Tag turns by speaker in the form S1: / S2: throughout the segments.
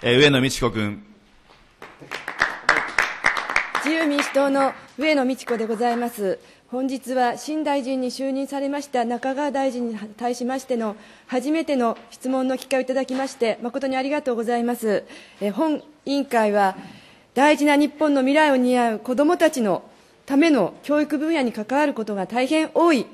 S1: えー、上野美智子君。
S2: 自由民主党の上野美智子でございます。本日は新大臣に就任されました中川大臣に対しましての初めての質問の機会をいただきまして誠にありがとうございます。え本委員会は大事な日本の未来を担う子どもたちのための教育分野に関わることが大変多い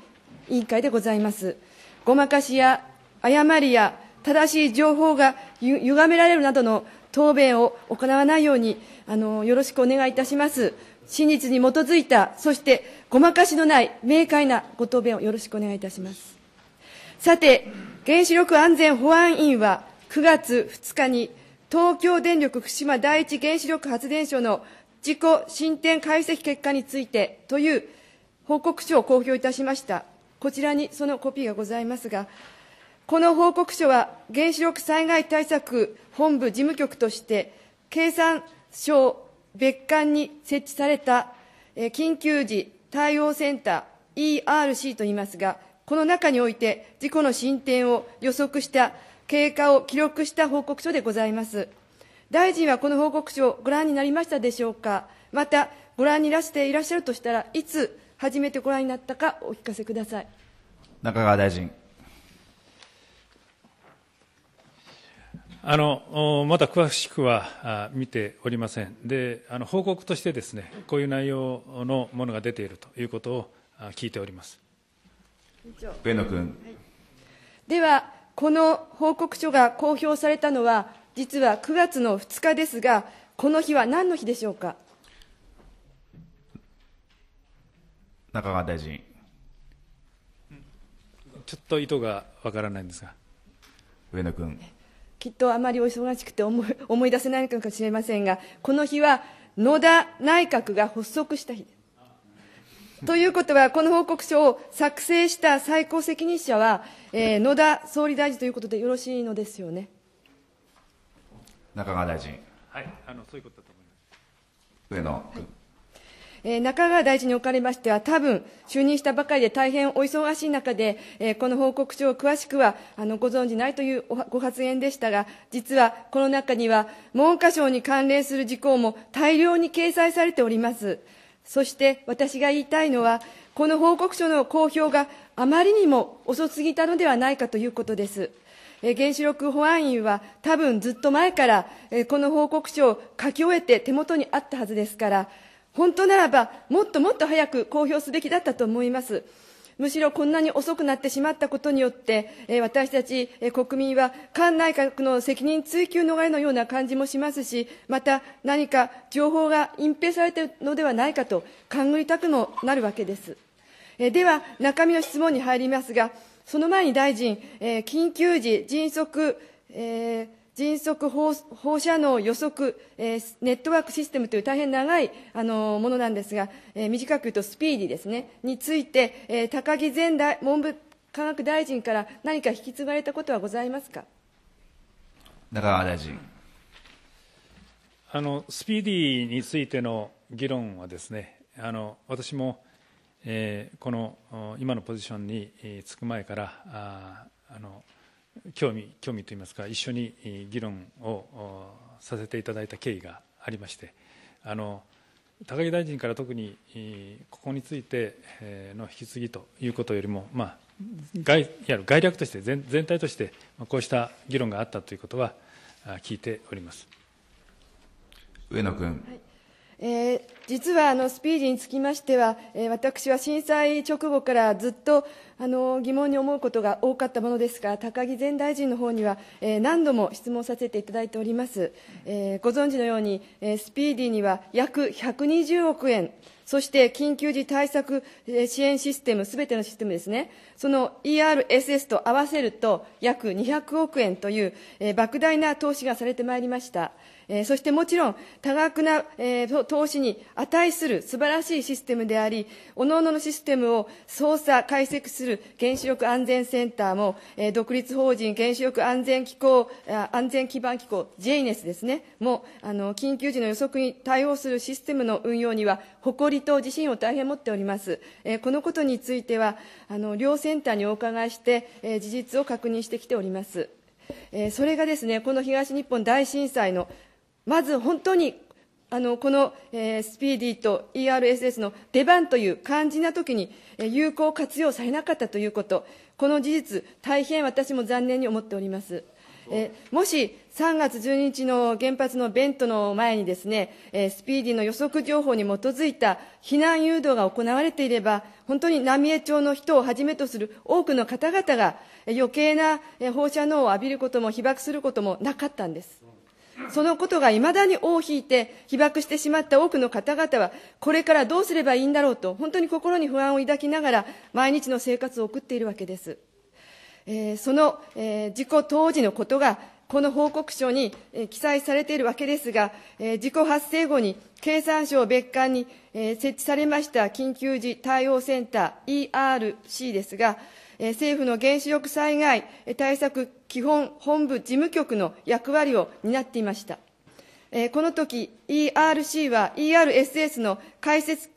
S2: 委員会でございます。ごまかしや誤りや正しい情報がゆ歪められるなどの答弁を行わないようにあのよろしくお願いいたします。真実に基づいた、そしてごまかしのない明快なご答弁をよろしくお願いいたします。さて、原子力安全保安院は9月2日に東京電力福島第一原子力発電所の事故進展解析結果についてという報告書を公表いたしました。こちらにそのコピーがございますが、この報告書は、原子力災害対策本部事務局として、経産省別館に設置された緊急時対応センター ERC といいますが、この中において事故の進展を予測した経過を記録した報告書でございます。大臣はこの報告書をご覧になりましたでしょうか。また、ご覧にいらしていらっしゃるとしたらいつ初めてご覧になったかお聞かせください。
S1: 中川大臣。あのまだ詳しくは見ておりませんであの報告としてですねこういう内容のものが出ているということを聞いております
S2: 上野君、はい、ではこの報告書が公表されたのは実は9月の2日ですがこの日は何の日でしょうか
S1: 中川大臣ちょっと意図がわからないんですが上野君
S2: きっとあまりお忙しくて思い出せないのかもしれませんが、この日は野田内閣が発足した日ということは、この報告書を作成した最高責任者は、えー、野田総理大臣ということでよろしいのですよね。
S1: 中川大臣。はい、あのそういうことだと思います。上野君。はい
S2: えー、中川大臣におかれましては、多分就任したばかりで大変お忙しい中で、えー、この報告書を詳しくはあのご存じないというご発言でしたが、実はこの中には、文科省に関連する事項も大量に掲載されております。そして私が言いたいのは、この報告書の公表があまりにも遅すぎたのではないかということです。え原子力保安院は多分ずっと前から、えこの報告書を書き終えて手元にあったはずですから、本当ならば、もっともっと早く公表すべきだったと思います。むしろこんなに遅くなってしまったことによって、え私たち、え国民は、菅内閣の責任追及逃れのような感じもしますし、また何か情報が隠蔽されているのではないかと、勘りたくもなるわけです。えでは、中身の質問に入りますが、その前に大臣、え緊急時、迅速、えー迅速放射能予測、えー、ネットワークシステムという大変長い、あのー、ものなんですが、えー、短く言うとスピーディーですね、について、え高木前大文部科学大臣から何か引き継がれたことはございますか
S1: 中川大臣あの。スピーディーについての議論はですね、あの私も、えこの今のポジションにつく前から、ああの興味興味といいますか一緒に議論をさせていただいた経緯がありましてあの高木大臣から特にここについての引き継ぎということよりも、まあ、概いや概略として全全体としてこうした議論があったということは聞いておりま
S2: す上野君。はいえー、実はあのスピーディーにつきましては、えー、私は震災直後からずっとあの疑問に思うことが多かったものですが、高木前大臣の方には、えー、何度も質問させていただいております、えー、ご存知のように、えー、スピーディーには約120億円、そして緊急時対策支援システム、すべてのシステムですね、その ERSS と合わせると、約200億円という、えー、莫大な投資がされてまいりました。えー、そしてもちろん、多額な、えー、投資に値する素晴らしいシステムであり、各々のシステムを操作、解析する原子力安全センターも、えー、独立法人原子力安全機構、安全基盤機構、JNES ですね、も、あの、緊急時の予測に対応するシステムの運用には、誇りと自信を大変持っております。えー、このことについては、あの、両センターにお伺いして、えー、事実を確認してきております。えー、それがですね、この東日本大震災のまず本当にあのこの、えー、スピーディーと ERSS の出番という肝心な時に、えー、有効活用されなかったということ、この事実、大変私も残念に思っております。えー、もし3月12日の原発のベントの前にですね、えー、スピーディーの予測情報に基づいた避難誘導が行われていれば、本当に浪江町の人をはじめとする多くの方々が、余計な放射能を浴びることも被爆することもなかったんです。そのことがいまだに尾を引いて被爆してしまった多くの方々は、これからどうすればいいんだろうと、本当に心に不安を抱きながら、毎日の生活を送っているわけです。えー、その、えー、事故当時のことが、この報告書に、えー、記載されているわけですが、えー、事故発生後に経産省別館に、えー、設置されました緊急時対応センター ERC ですが、政府の原子力災害対策基本本部事務局の役割を担っていました。この時、ERC は ERSS の解説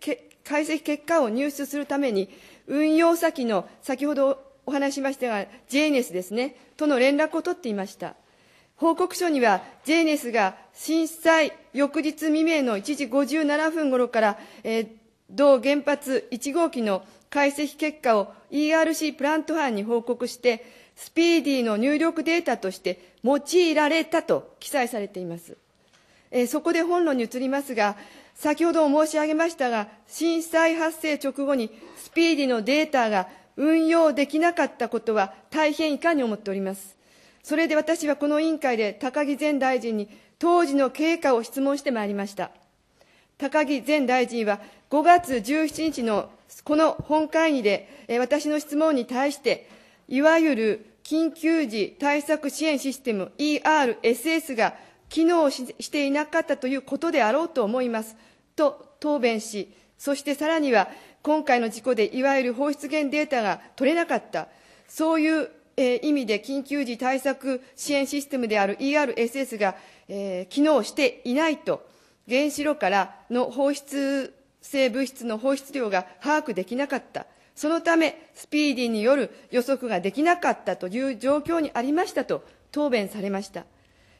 S2: 解析結果を入手するために、運用先の先ほどお話しましたが、JNS ですね、との連絡を取っていました。報告書には、JNS が震災翌日未明の1時57分頃から、えー、同原発1号機の解析結果を ERC プラント班に報告して、スピーディーの入力データとして用いられたと記載されています。えー、そこで本論に移りますが、先ほど申し上げましたが、震災発生直後にスピーディーのデータが運用できなかったことは大変遺憾に思っております。それで私はこの委員会で高木前大臣に当時の経過を質問してまいりました。高木前大臣は5月17日のこの本会議で、私の質問に対して、いわゆる緊急時対策支援システム ERSS が機能していなかったということであろうと思いますと答弁し、そしてさらには今回の事故でいわゆる放出源データが取れなかった、そういうえ意味で緊急時対策支援システムである ERSS が、えー、機能していないと、原子炉からの放出性物質の放出量が把握できなかった。そのため、スピーディーによる予測ができなかったという状況にありましたと答弁されました。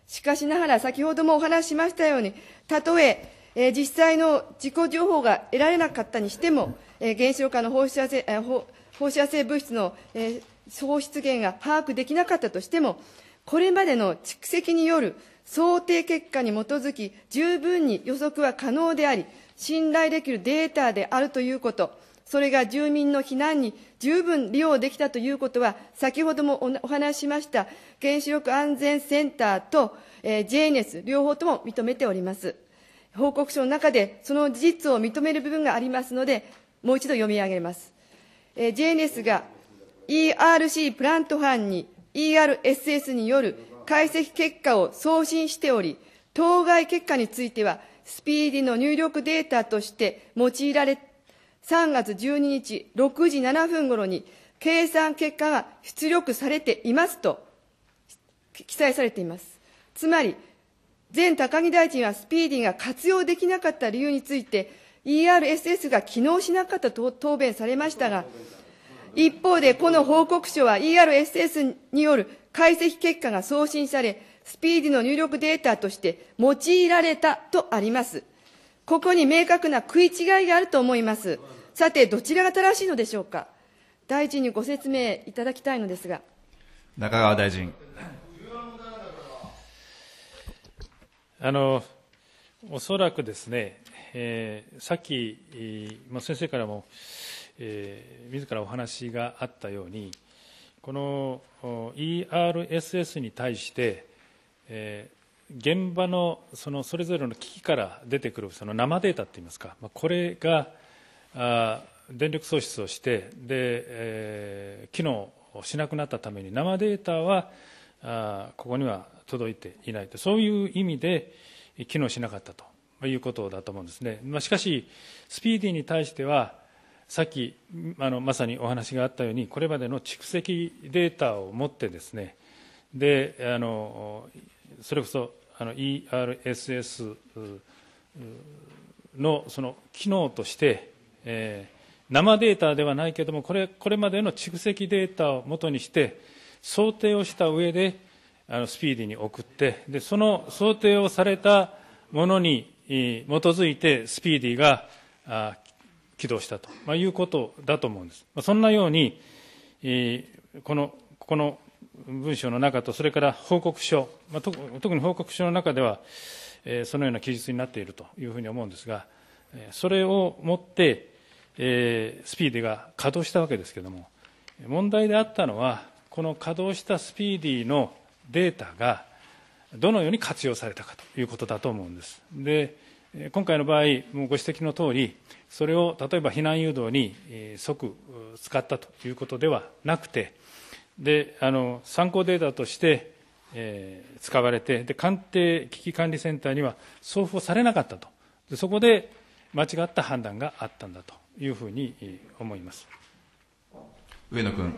S2: しかしながら、先ほどもお話ししましたように、たとええー、実際の事故情報が得られなかったにしても、えー、原子炉化の放射性,、えー、放射性物質の、えー、放出源が把握できなかったとしても、これまでの蓄積による想定結果に基づき、十分に予測は可能であり、信頼できるデータであるということ、それが住民の避難に十分利用できたということは、先ほどもお話ししました原子力安全センターと、えー、JNS 両方とも認めております。報告書の中でその事実を認める部分がありますので、もう一度読み上げます。えー、JNS が ERC プラント班に ERSS による解析結果を送信しており、当該結果については、スピーディの入力データとして用いられ、3月12日6時7分頃に、計算結果が出力されていますと記載されています。つまり、前高木大臣はスピーディーが活用できなかった理由について、ERSS が機能しなかったと答弁されましたが、一方でこの報告書は ERSS による解析結果が送信され、スピーディの入力データとして用いられたとあります。ここに明確な食い違いがあると思います。さて、どちらが正しいのでしょうか。大臣にご説明いただきたいのですが。
S1: 中川大臣。あの、おそらくですね、えー、さっき、まあ、先生からも、えー、自らお話があったように、この ERSS に対して、えー、現場のそのそれぞれの機器から出てくるその生データといいますか、まあ、これがあ電力喪失をしてで、えー、機能しなくなったために生データはあここには届いていないとそういう意味で機能しなかったということだと思うんですね、まあ、しかしスピーディーに対してはさっきあのまさにお話があったようにこれまでの蓄積データを持ってですねであのそれこそあの ERSS のその機能として、えー、生データではないけれどもこれこれまでの蓄積データをもとにして想定をした上であのスピーディーに送ってでその想定をされたものに基づいてスピーディーがあ起動したと、まあ、いうことだと思うんです。まあ、そんなように、えー、このこの文書の中と、それから報告書、まあ、特に報告書の中では、えー、そのような記述になっているというふうに思うんですが、それをもって、えー、スピーディが稼働したわけですけれども、問題であったのは、この稼働したスピーディのデータが、どのように活用されたかということだと思うんです。で今回の場合、もうご指摘の通り、それを例えば避難誘導に即使ったということではなくて、であの参考データとして、えー、使われてで官邸危機管理センターには送付されなかったとでそこで間違った判断があったんだというふうに思います上野君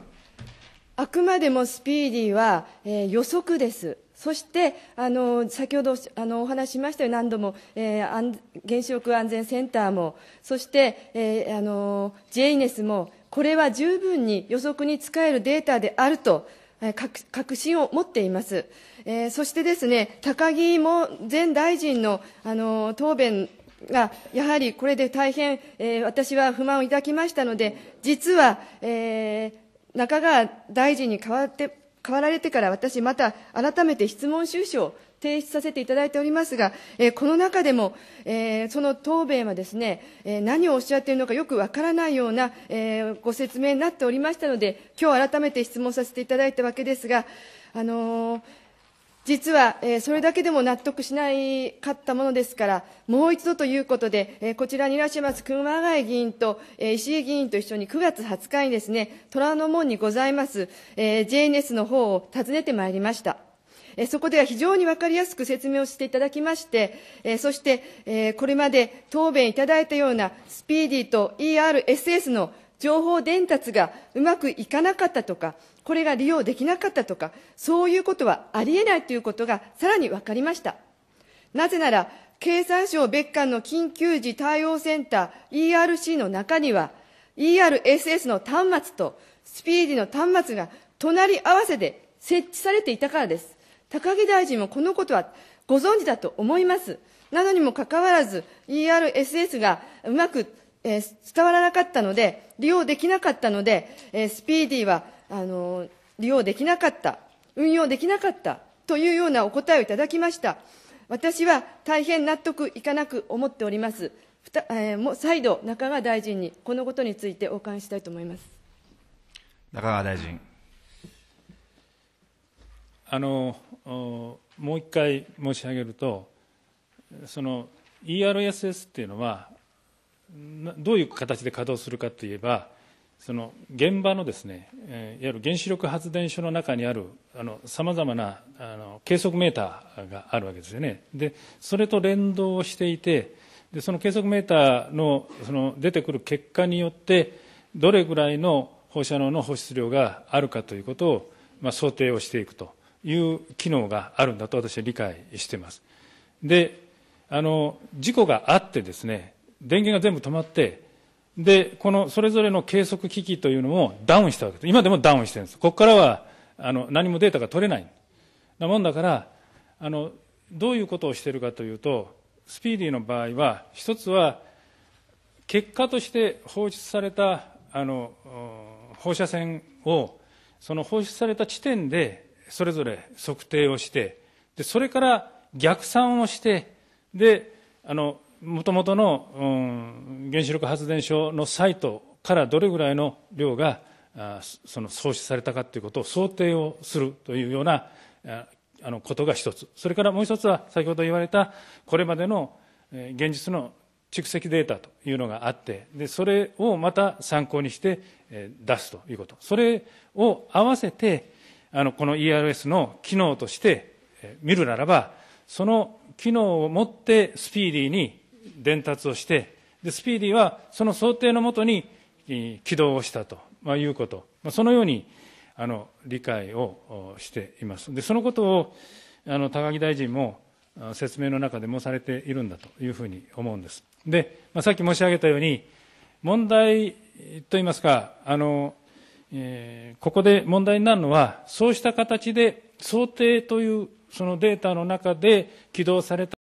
S2: あくまでもスピーディーは、えー、予測です。そして、あの先ほどあのお話しましたよ何度も、えー、原子力安全センターもそして、えー、あの JNES もこれは十分に予測に使えるデータであると確信を持っています。えー、そしてですね、高木も前大臣の、あの、答弁が、やはりこれで大変、えー、私は不満を抱きましたので、実は、えー、中川大臣に代わって、代わられてから私また改めて質問収集を提出させていただいておりますが、えー、この中でも、えー、その答弁はですね、えー、何をおっしゃっているのかよくわからないような、えー、ご説明になっておりましたので、今日改めて質問させていただいたわけですが、あのー、実は、えー、それだけでも納得しないかったものですから、もう一度ということで、えー、こちらにいらっしゃいます熊谷議員と、えー、石井議員と一緒に9月20日にですね、虎ノ門にございます、えー、JNS の方を訪ねてまいりました。そこでは非常に分かりやすく説明をしていただきまして、そして、これまで答弁いただいたようなスピーディーと ERSS の情報伝達がうまくいかなかったとか、これが利用できなかったとか、そういうことはありえないということがさらに分かりました。なぜなら、経産省別館の緊急時対応センター ERC の中には、ERSS の端末とスピーディの端末が隣り合わせで設置されていたからです。高木大臣もこのことはご存知だと思います。なのにもかかわらず、ERSS がうまく、えー、伝わらなかったので、利用できなかったので、えー、スピーディーは、あのー、利用できなかった、運用できなかったというようなお答えをいただきました。私は大変納得いかなく思っております。ふたえー、もう再度、中川大臣にこのことについてお伺いしたいと思います。
S1: 中川大臣。もう一回申し上げると、その ERSS っていうのは、どういう形で稼働するかといえば、その現場のですね、えいわゆる原子力発電所の中にあるさまざまなあの計測メーターがあるわけですよねでそれと連動していてでその計測メーターのその出てくる結果によってどれぐらいの放射能の放出量があるかということを、まあ、想定をしていくという機能があるんだと私は理解しています。で、あの、事故があってですね、電源が全部止まって、で、このそれぞれの計測機器というのもダウンしたわけです。今でもダウンしてるんです。ここからは、あの、何もデータが取れない。なもんだから、あの、どういうことをしているかというと、スピーディーの場合は、一つは、結果として放出されたあの放射線を、その放出された地点でそれぞれ測定をしてでそれから逆算をしてであのもとの、うん、原子力発電所のサイトからどれぐらいの量があその創出されたかということを想定をするというようなあのことが一つそれからもう一つは先ほど言われたこれまでの現実の蓄積データというのがあってでそれをまた参考にして出すということそれを合わせてあのこの ERS の機能として見るならば、その機能を持ってスピーディーに伝達をして、でスピーディーはその想定のもとに起動をしたと、まあ、いうこと、まあ、そのようにあの理解をしています。でそのことをあの高木大臣も説明の中でもされているんだというふうに思うんです。で、まあ、さっき申し上げたように、問題といいますか、あのえー、ここで問題になるのは、そうした形で想定というそのデータの中で起動された